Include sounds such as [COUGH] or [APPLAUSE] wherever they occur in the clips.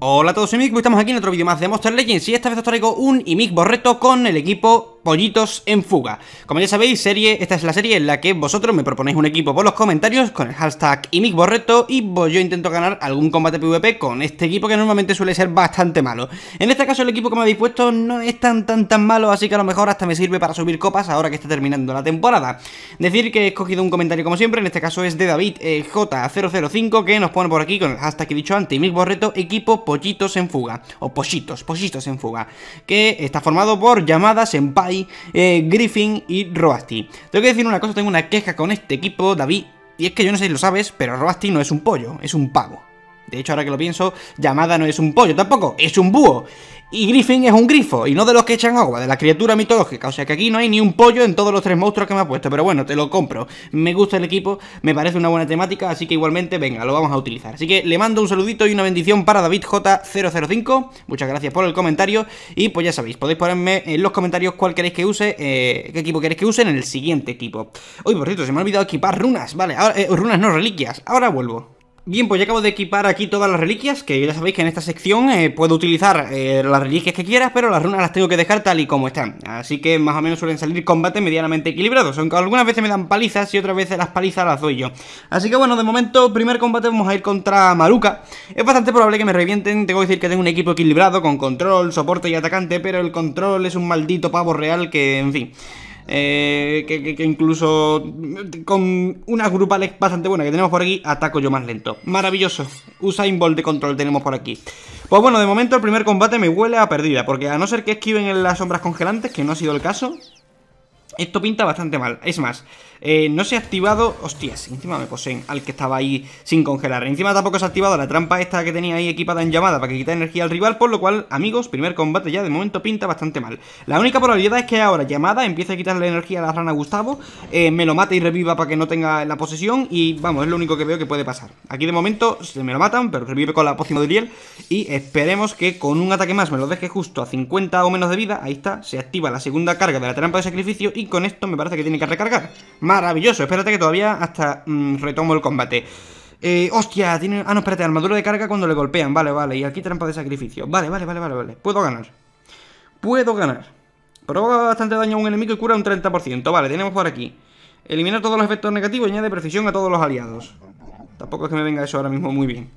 Hola a todos, soy Mick, estamos aquí en otro vídeo más de Monster Legends y esta vez os traigo un IMIC borreto con el equipo Pollitos en Fuga. Como ya sabéis, serie, esta es la serie en la que vosotros me proponéis un equipo por los comentarios con el hashtag borreto y yo intento ganar algún combate PvP con este equipo que normalmente suele ser bastante malo. En este caso el equipo que me habéis puesto no es tan tan tan malo, así que a lo mejor hasta me sirve para subir copas ahora que está terminando la temporada. Decir que he escogido un comentario como siempre, en este caso es de David eh, J005 que nos pone por aquí con el hashtag que he dicho antes, borreto equipo Pollitos en Fuga, o Pollitos, Pollitos en Fuga, que está formado por llamadas, en paz eh, Griffin y roasty Tengo que decir una cosa, tengo una queja con este equipo, David, y es que yo no sé si lo sabes, pero Robasty no es un pollo, es un pavo. De hecho, ahora que lo pienso, llamada no es un pollo tampoco, es un búho. Y Griffin es un grifo, y no de los que echan agua, de la criatura mitológica. O sea que aquí no hay ni un pollo en todos los tres monstruos que me ha puesto. Pero bueno, te lo compro. Me gusta el equipo, me parece una buena temática, así que igualmente, venga, lo vamos a utilizar. Así que le mando un saludito y una bendición para DavidJ005. Muchas gracias por el comentario. Y pues ya sabéis, podéis ponerme en los comentarios cuál queréis que use, eh, qué equipo queréis que use en el siguiente equipo. Uy, por cierto, se me ha olvidado equipar runas, vale. Eh, runas no, reliquias. Ahora vuelvo. Bien, pues ya acabo de equipar aquí todas las reliquias, que ya sabéis que en esta sección eh, puedo utilizar eh, las reliquias que quieras, pero las runas las tengo que dejar tal y como están. Así que más o menos suelen salir combates medianamente equilibrados, aunque algunas veces me dan palizas y otras veces las palizas las doy yo. Así que bueno, de momento, primer combate vamos a ir contra Maruka. Es bastante probable que me revienten, tengo que decir que tengo un equipo equilibrado con control, soporte y atacante, pero el control es un maldito pavo real que, en fin... Eh, que, incluso con unas grupales bastante buenas que tenemos por aquí, ataco yo más lento. Maravilloso. usa Bolt de control tenemos por aquí. Pues bueno, de momento el primer combate me huele a perdida, porque a no ser que esquiven en las sombras congelantes, que no ha sido el caso, esto pinta bastante mal. Es más, eh, no se ha activado... Hostias, encima me poseen al que estaba ahí sin congelar. Encima tampoco se ha activado la trampa esta que tenía ahí equipada en llamada para que quita energía al rival, por lo cual, amigos, primer combate ya de momento pinta bastante mal. La única probabilidad es que ahora llamada empiece a quitarle energía a la rana Gustavo, eh, me lo mate y reviva para que no tenga la posesión y vamos, es lo único que veo que puede pasar. Aquí de momento se me lo matan, pero revive con la pócima de Riel. y esperemos que con un ataque más me lo deje justo a 50 o menos de vida, ahí está, se activa la segunda carga de la trampa de sacrificio y con esto me parece que tiene que recargar. Maravilloso, espérate que todavía hasta mm, retomo el combate. Eh, hostia, tiene... Ah, no, espérate, armadura de carga cuando le golpean. Vale, vale. Y aquí trampa de sacrificio. Vale, vale, vale, vale, vale. Puedo ganar. Puedo ganar. Provoca bastante daño a un enemigo y cura un 30%. Vale, tenemos por aquí. Elimina todos los efectos negativos y añade precisión a todos los aliados. Tampoco es que me venga eso ahora mismo muy bien.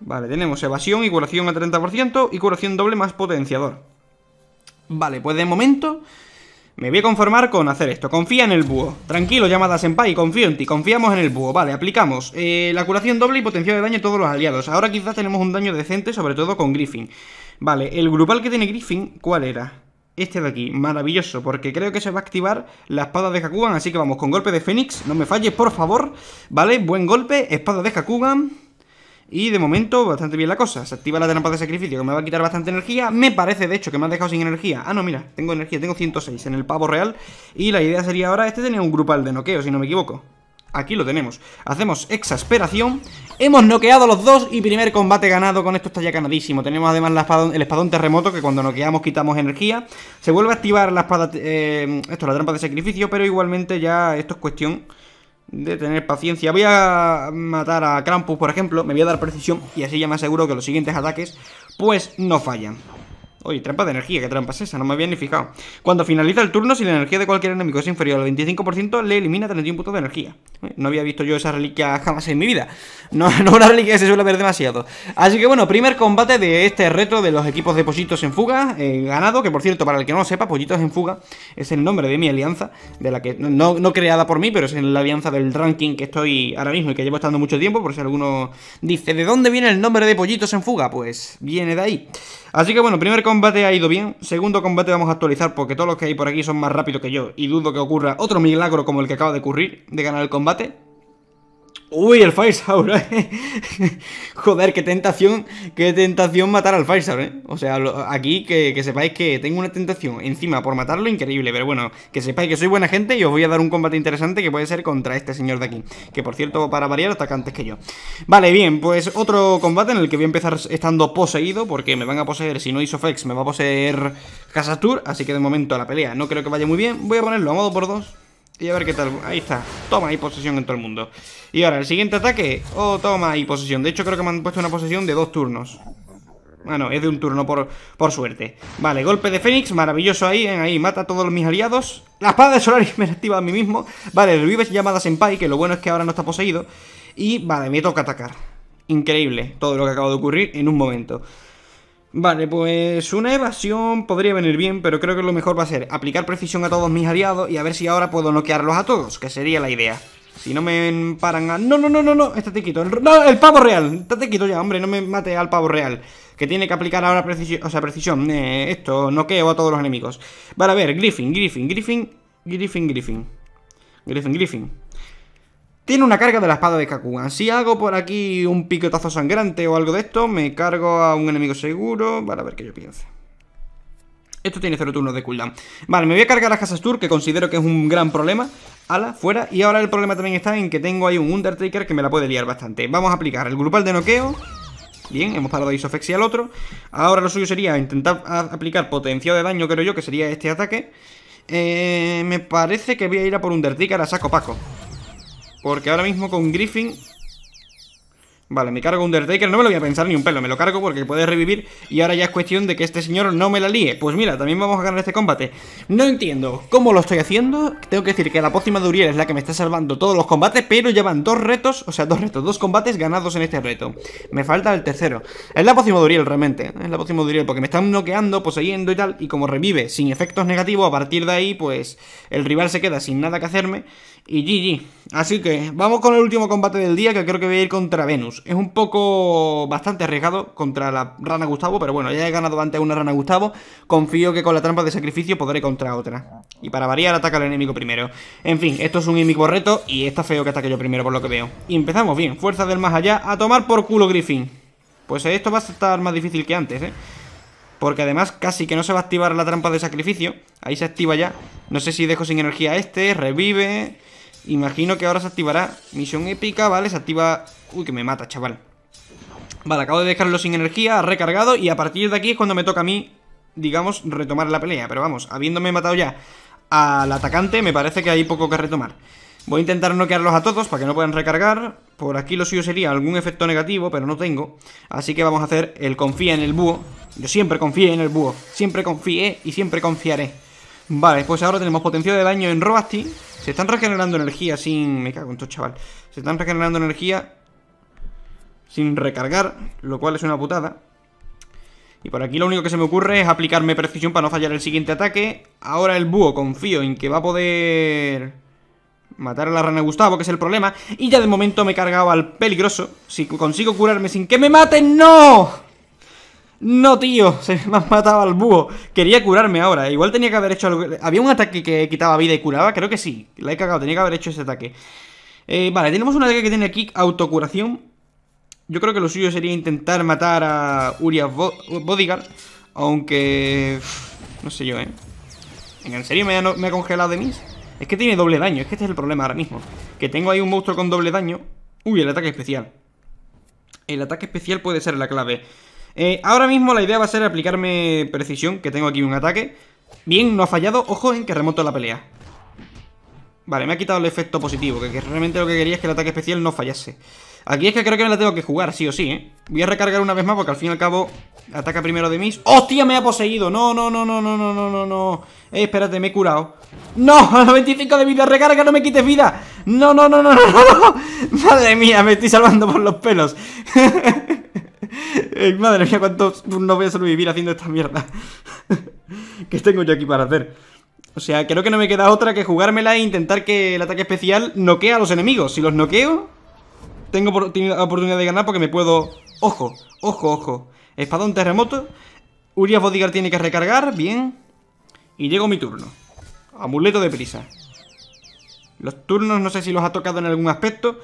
Vale, tenemos evasión y curación a 30% y curación doble más potenciador. Vale, pues de momento me voy a conformar con hacer esto. Confía en el búho. Tranquilo, llamada Senpai, confío en ti. Confiamos en el búho. Vale, aplicamos. Eh, la curación doble y potencial de daño a todos los aliados. Ahora quizás tenemos un daño decente, sobre todo con Griffin. Vale, el grupal que tiene Griffin, ¿cuál era? Este de aquí, maravilloso, porque creo que se va a activar la espada de Hakugan, así que vamos con golpe de Fénix, no me falles, por favor, ¿vale? Buen golpe, espada de Hakugan, y de momento, bastante bien la cosa. Se activa la trampa de sacrificio, que me va a quitar bastante energía. Me parece, de hecho, que me ha dejado sin energía. Ah, no, mira, tengo energía, tengo 106 en el pavo real. Y la idea sería ahora, este tenía un grupal de noqueo, si no me equivoco. Aquí lo tenemos. Hacemos exasperación. Hemos noqueado los dos y primer combate ganado. Con esto está ya ganadísimo. Tenemos además el espadón terremoto que cuando noqueamos quitamos energía. Se vuelve a activar eh, esto, la trampa de sacrificio, pero igualmente ya esto es cuestión de tener paciencia. Voy a matar a Krampus, por ejemplo, me voy a dar precisión y así ya me aseguro que los siguientes ataques pues no fallan. Oye, trampa de energía, ¿qué trampa es esa? No me había ni fijado. Cuando finaliza el turno, si la energía de cualquier enemigo es inferior al 25%, le elimina 31 puntos de energía. Eh, no había visto yo esa reliquia jamás en mi vida. No, [LAUGHS] no una reliquia que se suele ver demasiado. Así que bueno, primer combate de este reto de los equipos de Pollitos en Fuga. Eh, ganado, que por cierto, para el que no lo sepa, Pollitos en Fuga es el nombre de mi alianza, de la que no, no creada por mí, pero es en la alianza del ranking que estoy ahora mismo y que llevo estando mucho tiempo, por si alguno dice, ¿de dónde viene el nombre de Pollitos en Fuga? Pues viene de ahí. Así que bueno, primer combate combate ha ido bien, segundo combate vamos a actualizar porque todos los que hay por aquí son más rápidos que yo y dudo que ocurra otro milagro como el que acaba de ocurrir de ganar el combate. Uy, el Firesaur, [LAUGHS] ¿eh? Joder, qué tentación, qué tentación matar al Firesaur, ¿eh? O sea, aquí que, sepáis que tengo una tentación encima por matarlo increíble, pero bueno, que sepáis que soy buena gente y os voy a dar un combate interesante que puede ser contra este señor de aquí, que por cierto, para variar, atacantes que yo. Vale, bien, pues otro combate en el que voy a empezar estando poseído, porque me van a poseer, si no Isofex, me va a poseer Tour. así que de momento la pelea no creo que vaya muy bien. Voy a ponerlo a modo por dos y a ver qué tal. Ahí está. Toma y posesión en todo el mundo. Y ahora, el siguiente ataque. Oh, toma y posesión. De hecho, creo que me han puesto una posesión de dos turnos. Bueno, es de un turno por, por suerte. Vale, golpe de Fénix, maravilloso ahí, ahí, mata a todos mis aliados. La espada de Solaris [LAUGHS] me la activa a mí mismo. Vale, revives en Senpai, que lo bueno es que ahora no está poseído. Y vale, me toca atacar. Increíble todo lo que acaba de ocurrir en un momento. Vale, pues una evasión podría venir bien, pero creo que lo mejor va a ser aplicar precisión a todos mis aliados y a ver si ahora puedo noquearlos a todos, que sería la idea. Si no me paran a... No, no, no, no, no, este te quito. El... No, el pavo real. Este te quito ya, hombre, no me mate al pavo real. Que tiene que aplicar ahora precisión... O sea, precisión. Eh, esto, noqueo a todos los enemigos. Vale, a ver, Griffin, Griffin, Griffin, Griffin, Griffin. Griffin, Griffin. Tiene una carga de la espada de Kakugan. Si hago por aquí un picotazo sangrante o algo de esto, me cargo a un enemigo seguro. a ver qué yo pienso. Esto tiene cero turnos de cooldown. Vale, me voy a cargar a Tour, que considero que es un gran problema. Ala, fuera. Y ahora el problema también está en que tengo ahí un Undertaker que me la puede liar bastante. Vamos a aplicar el grupal de noqueo. Bien, hemos parado a y al otro. Ahora lo suyo sería intentar aplicar potenciado de daño, creo yo, que sería este ataque. Eh, me parece que voy a ir a por Undertaker a saco Paco. Porque ahora mismo con Griffin Vale, me cargo Undertaker, no me lo voy a pensar ni un pelo, me lo cargo porque puede revivir y ahora ya es cuestión de que este señor no me la líe. Pues mira, también vamos a ganar este combate. No entiendo cómo lo estoy haciendo, tengo que decir que la pócima de Uriel es la que me está salvando todos los combates, pero llevan dos retos, o sea, dos retos, dos combates ganados en este reto. Me falta el tercero. Es la pócima de Uriel realmente, es la pócima de Uriel porque me están noqueando, poseyendo y tal, y como revive sin efectos negativos, a partir de ahí pues el rival se queda sin nada que hacerme y GG. Así que vamos con el último combate del día que creo que voy a ir contra Venus. Es un poco bastante arriesgado contra la rana Gustavo, pero bueno, ya he ganado antes una rana Gustavo. Confío que con la trampa de sacrificio podré contra otra. Y para variar, ataca al enemigo primero. En fin, esto es un enemigo reto y está feo que ataque yo primero por lo que veo. Y empezamos bien. Fuerza del más allá. A tomar por culo Griffin. Pues esto va a estar más difícil que antes, ¿eh? Porque además casi que no se va a activar la trampa de sacrificio. Ahí se activa ya. No sé si dejo sin energía a este, revive... Imagino que ahora se activará misión épica, ¿vale? Se activa... Uy, que me mata, chaval Vale, acabo de dejarlo sin energía, recargado Y a partir de aquí es cuando me toca a mí, digamos, retomar la pelea Pero vamos, habiéndome matado ya al atacante, me parece que hay poco que retomar Voy a intentar no a todos para que no puedan recargar Por aquí lo suyo sería algún efecto negativo, pero no tengo Así que vamos a hacer el confía en el búho Yo siempre confié en el búho, siempre confié y siempre confiaré Vale, pues ahora tenemos potencial de daño en Robasty se están regenerando energía sin... Me cago en todo, chaval. Se están regenerando energía sin recargar, lo cual es una putada. Y por aquí lo único que se me ocurre es aplicarme precisión para no fallar el siguiente ataque. Ahora el búho, confío en que va a poder matar a la rana Gustavo, que es el problema. Y ya de momento me he cargado al peligroso. Si consigo curarme sin que me maten, ¡no! No, tío, [LAUGHS] se me ha matado al búho. Quería curarme ahora. Igual tenía que haber hecho algo. Había un ataque que quitaba vida y curaba. Creo que sí. La he cagado. Tenía que haber hecho ese ataque. Eh, vale, tenemos un ataque que tiene aquí autocuración. Yo creo que lo suyo sería intentar matar a Urias Bo Aunque... No sé yo, ¿eh? ¿En serio me ha, me congelado de mí? Es que tiene doble daño. Es que este es el problema ahora mismo. Que tengo ahí un monstruo con doble daño. Uy, el ataque especial. El ataque especial puede ser la clave ahora mismo la idea va a ser aplicarme precisión, que tengo aquí un ataque. Bien, no ha fallado. Ojo en que remoto la pelea. Vale, me ha quitado el efecto positivo, que, realmente lo que quería es que el ataque especial no fallase. Aquí es que creo que me la tengo que jugar, sí o sí, ¿eh? Voy a recargar una vez más porque al fin y al cabo ataca primero de mis... ¡Hostia, me ha poseído! No, no, no, no, no, no, no, no, no. Eh, espérate, me he curado. ¡No! A los 25 de vida, recarga, no me quites vida. No, no, no, no, no, no. Madre mía, me estoy salvando por los pelos. Eh, madre mía, cuántos no voy a sobrevivir haciendo esta mierda. [LAUGHS] ¿Qué tengo yo aquí para hacer? O sea, creo que no me queda otra que jugármela e intentar que el ataque especial noquee a los enemigos. Si los noqueo, tengo oportunidad de ganar porque me puedo... Ojo, ojo, ojo. Espadón terremoto. Urias Bodigar tiene que recargar, bien. Y llego mi turno. Amuleto de prisa. Los turnos no sé si los ha tocado en algún aspecto...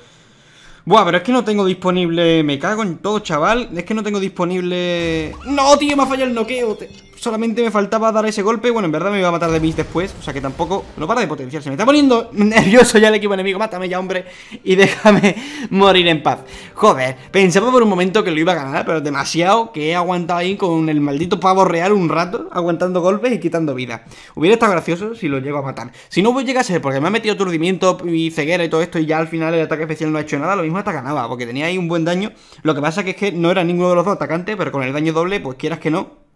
Buah, pero es que no tengo disponible... Me cago en todo, chaval. Es que no tengo disponible... ¡No, tío! Me ha fallado el noqueo solamente me faltaba dar ese golpe Bueno, en verdad me iba a matar de mis después O sea que tampoco, no para de potenciarse Me está poniendo [LAUGHS] nervioso ya el equipo enemigo Mátame ya, hombre, y [LAUGHS] déjame morir en paz Joder, pensaba por un momento que lo iba a ganar Pero demasiado que he aguantado ahí con el maldito pavo real un rato Aguantando golpes y quitando vida Hubiera estado gracioso si lo llego a matar Si no voy a ser porque me ha metido aturdimiento y ceguera y todo esto Y ya al final el ataque especial no ha hecho nada Lo mismo hasta ganaba, porque tenía ahí un buen daño Lo que pasa que es que no era ninguno de los dos atacantes Pero con el daño doble, pues quieras que no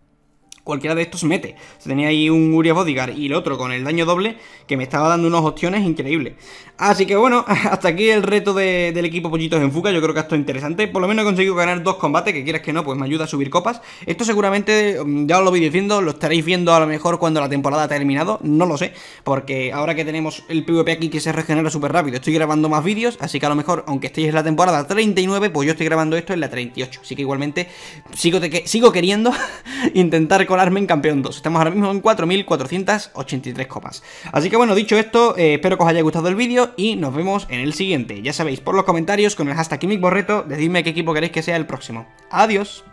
cualquiera de estos mete. se Tenía ahí un Urias Bodyguard y el otro con el daño doble que me estaba dando unas opciones increíbles. Así que bueno, [LAUGHS] hasta aquí el reto del equipo Pollitos en Fuca. Yo creo que esto es interesante. Por lo menos he conseguido ganar dos combates, que quieras que no, pues me ayuda a subir copas. Esto seguramente, mm, ya os lo voy diciendo, lo estaréis viendo a lo mejor cuando la temporada ha terminado. No lo sé, porque ahora que tenemos el PvP aquí que se regenera súper rápido, estoy grabando más vídeos, así que a lo mejor, aunque estéis en la temporada 39, pues yo estoy grabando esto en la 38. Así que igualmente sigo, sigo queriendo [LAUGHS] intentar Armen campeón 2. Estamos ahora mismo en 4.483 copas. Así que bueno, dicho esto, eh, espero que os haya gustado el vídeo y nos vemos en el siguiente. Ya sabéis, por los comentarios con el hashtag Kimik decidme qué equipo queréis que sea el próximo. Adiós.